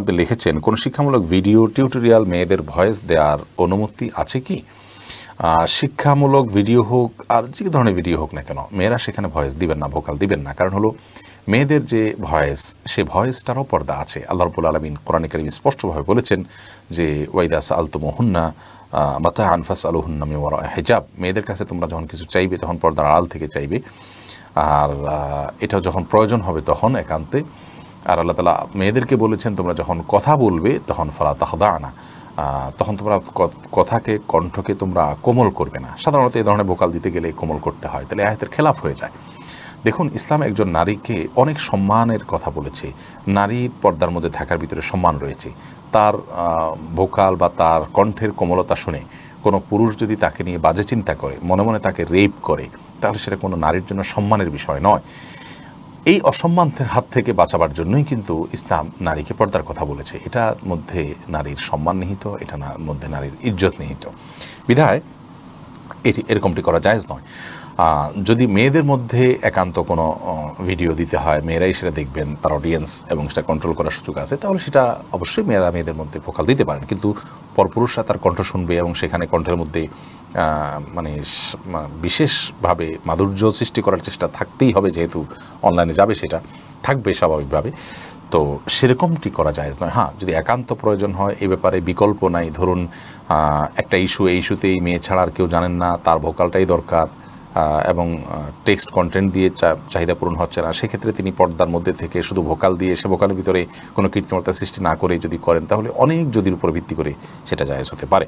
আপনি লিখেছেন কোনো শিক্ষামূলক ভিডিও টিউটোরিয়াল মেয়েদের ভয়েস দেওয়ার অনুমতি আছে কি শিক্ষামূলক ভিডিও হোক আর যে ধরনের ভিডিও হোক না কেন মেয়েরা সেখানে ভয়েস দিবেন না ভোকাল দিবেন না কারণ হলো মেয়েদের যে ভয়েস সে ভয়েসটারও পর্দা আছে আল্লাহ রবুল আলমিন কোরআন করিম স্পষ্টভাবে বলেছেন যে ওয়াইদাস আলতুমহুন্না মাতা আনফাস আলহুন্না মেওয়ারা হেজাব মেয়েদের কাছে তোমরা যখন কিছু চাইবে তখন পর্দার আড়াল থেকে চাইবে আর এটা যখন প্রয়োজন হবে তখন একান্তে আর আল্লাহ তালা মেয়েদেরকে বলেছেন তোমরা যখন কথা বলবে তখন ফলা তাহদা আনা তখন তোমরা কথাকে কণ্ঠকে তোমরা কোমল করবে না সাধারণত এই ধরনের বোকাল দিতে গেলে কোমল করতে হয় তাহলে আয়াতের খেলাফ হয়ে যায় দেখুন ইসলাম একজন নারীকে অনেক সম্মানের কথা বলেছে নারী পর্দার মধ্যে থাকার ভিতরে সম্মান রয়েছে তার ভোকাল বা তার কণ্ঠের কোমলতা শুনে কোনো পুরুষ যদি তাকে নিয়ে বাজে চিন্তা করে মনে মনে তাকে রেপ করে তাহলে সেটা কোনো নারীর জন্য সম্মানের বিষয় নয় এই অসম্মানের হাত থেকে বাঁচাবার জন্যই কিন্তু ইসলাম নারীকে পর্দার কথা বলেছে এটার মধ্যে নারীর সম্মান নিহিত এটা মধ্যে নারীর ইজ্জত নিহিত বিধায় এটি এরকমটি করা যায়জ নয় যদি মেয়েদের মধ্যে একান্ত কোনো ভিডিও দিতে হয় মেয়েরাই সেটা দেখবেন তার অডিয়েন্স এবং সেটা কন্ট্রোল করার সুযোগ আছে তাহলে সেটা অবশ্যই মেয়েরা মেয়েদের মধ্যে ভোকাল দিতে পারেন কিন্তু পরপুরুষরা তার কণ্ঠ শুনবে এবং সেখানে কণ্ঠের মধ্যে মানে বিশেষভাবে মাধুর্য সৃষ্টি করার চেষ্টা থাকতেই হবে যেহেতু অনলাইনে যাবে সেটা থাকবে স্বাভাবিকভাবে তো সেরকমটি করা যায় নয় হ্যাঁ যদি একান্ত প্রয়োজন হয় এ ব্যাপারে বিকল্প নাই ধরুন একটা ইস্যু এই ইস্যুতেই মেয়ে ছাড়া আর কেউ জানেন না তার ভোকালটাই দরকার এবং টেক্সট কন্টেন্ট দিয়ে চাহিদা পূরণ হচ্ছে না সেক্ষেত্রে তিনি পর্দার মধ্যে থেকে শুধু ভোকাল দিয়ে সে ভোকালের ভিতরে কোনো কীর্তিমতা সৃষ্টি না করে যদি করেন তাহলে অনেক যদির উপর ভিত্তি করে সেটা জায়জ হতে পারে